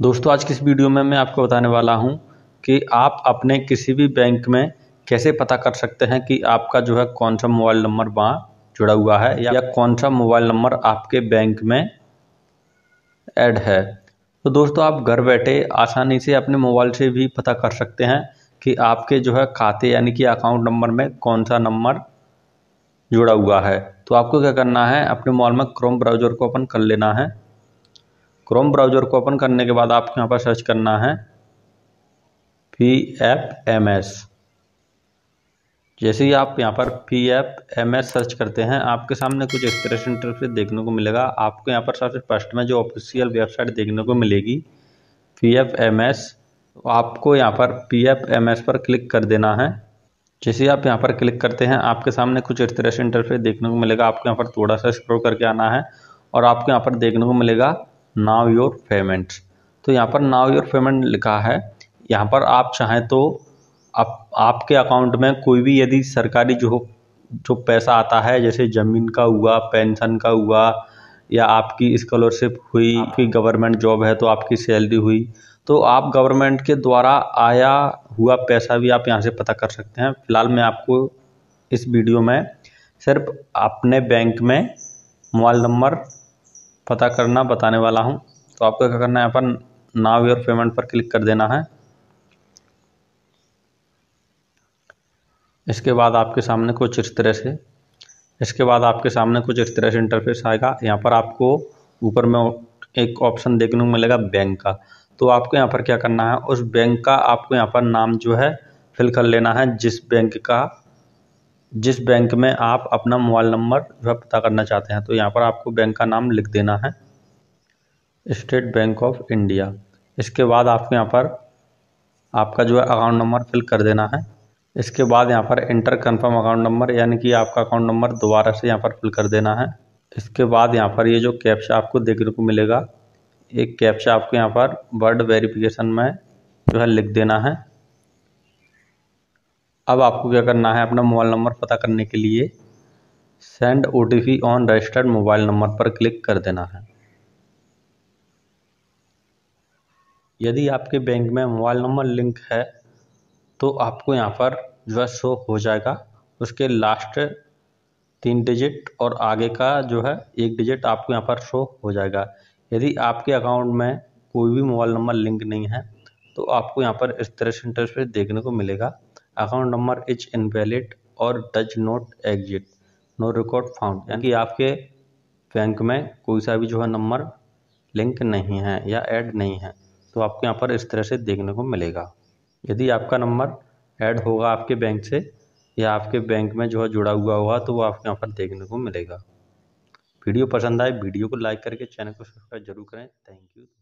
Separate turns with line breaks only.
दोस्तों आज की इस वीडियो में मैं आपको बताने वाला हूं कि आप अपने किसी भी बैंक में कैसे पता कर सकते हैं कि आपका जो है कौन सा मोबाइल नंबर वहाँ जुड़ा हुआ है या कौन सा मोबाइल नंबर आपके बैंक में ऐड है तो दोस्तों आप घर बैठे आसानी से अपने मोबाइल से भी पता कर सकते हैं कि आपके जो है खाते यानी कि अकाउंट नंबर में कौन सा नंबर जुड़ा हुआ है तो आपको क्या करना है अपने मोबाइल में क्रोम ब्राउज़र को ओपन कर लेना है क्रोम ब्राउजर को ओपन करने के बाद आपको यहाँ पर सर्च करना है पी एफ एम एस जैसे ही आप यहाँ पर P F M S search करते हैं आपके सामने कुछ इस तरह से इंटरफेस देखने को मिलेगा आपको यहाँ पर सबसे फर्स्ट में जो ऑफिशियल वेबसाइट देखने को मिलेगी पी एफ एम एस आपको यहाँ पर पी एफ एम एस पर क्लिक कर देना है जैसे आप यहाँ पर क्लिक करते हैं आपके सामने कुछ इस तरह से इंटरफेस देखने को मिलेगा आपको यहाँ पर थोड़ा सा स्क्रॉल करके आना है और आपको यहाँ पर देखने को मिलेगा नाव योर पेमेंट तो यहाँ पर नाव योर पेमेंट लिखा है यहाँ पर आप चाहें तो आप आपके अकाउंट में कोई भी यदि सरकारी जो जो पैसा आता है जैसे ज़मीन का हुआ पेंशन का हुआ या आपकी स्कॉलरशिप हुई हाँ। आपकी गवर्नमेंट जॉब है तो आपकी सैलरी हुई तो आप गवर्नमेंट के द्वारा आया हुआ पैसा भी आप यहाँ से पता कर सकते हैं फिलहाल मैं आपको इस वीडियो में सिर्फ अपने बैंक में मोबाइल नंबर पता करना बताने वाला हूँ तो आपको क्या करना है यहाँ पर नाव योर पेमेंट पर क्लिक कर देना है इसके बाद आपके सामने कुछ इस तरह से इसके बाद आपके सामने कुछ इस तरह से इंटरफेस आएगा यहाँ पर आपको ऊपर में एक ऑप्शन देखने को मिलेगा बैंक का तो आपको यहाँ पर क्या करना है उस बैंक का आपको यहाँ पर नाम जो है फिल कर लेना है जिस बैंक का जिस बैंक में आप अपना मोबाइल नंबर जो है पता करना चाहते हैं तो यहाँ पर आपको बैंक का नाम लिख देना है स्टेट बैंक ऑफ इंडिया इसके बाद आपको यहाँ पर आपका जो है अकाउंट नंबर फिल कर देना है इसके बाद यहाँ पर इंटर कन्फर्म अकाउंट नंबर यानी कि आपका अकाउंट नंबर दोबारा से यहाँ पर फिल कर देना है इसके बाद यहाँ पर ये जो कैप्चा आपको देखने को मिलेगा एक कैप्चा आपको यहाँ पर वर्ड वेरिफिकेशन में जो है लिख देना है अब आपको क्या करना है अपना मोबाइल नंबर पता करने के लिए send o on registered mobile number पर क्लिक कर देना है यदि आपके बैंक में मोबाइल नंबर लिंक है तो आपको यहाँ पर जो है शो हो जाएगा उसके लास्ट तीन डिजिट और आगे का जो है एक डिजिट आपको यहाँ पर शो हो जाएगा यदि आपके अकाउंट में कोई भी मोबाइल नंबर लिंक नहीं है तो आपको यहाँ पर इस तरह से इंटरेस्ट देखने को मिलेगा अकाउंट नंबर इज इनवैलिड और does not exist no record found यानी कि आपके बैंक में कोई सा भी जो है नंबर लिंक नहीं है या ऐड नहीं है तो आपको यहाँ पर इस तरह से देखने को मिलेगा यदि आपका नंबर ऐड होगा आपके बैंक से या आपके बैंक में जो है जुड़ा हुआ होगा तो वो आपको यहाँ पर देखने को मिलेगा वीडियो पसंद आए वीडियो को लाइक करके चैनल को सब्सक्राइब जरूर करें थैंक यू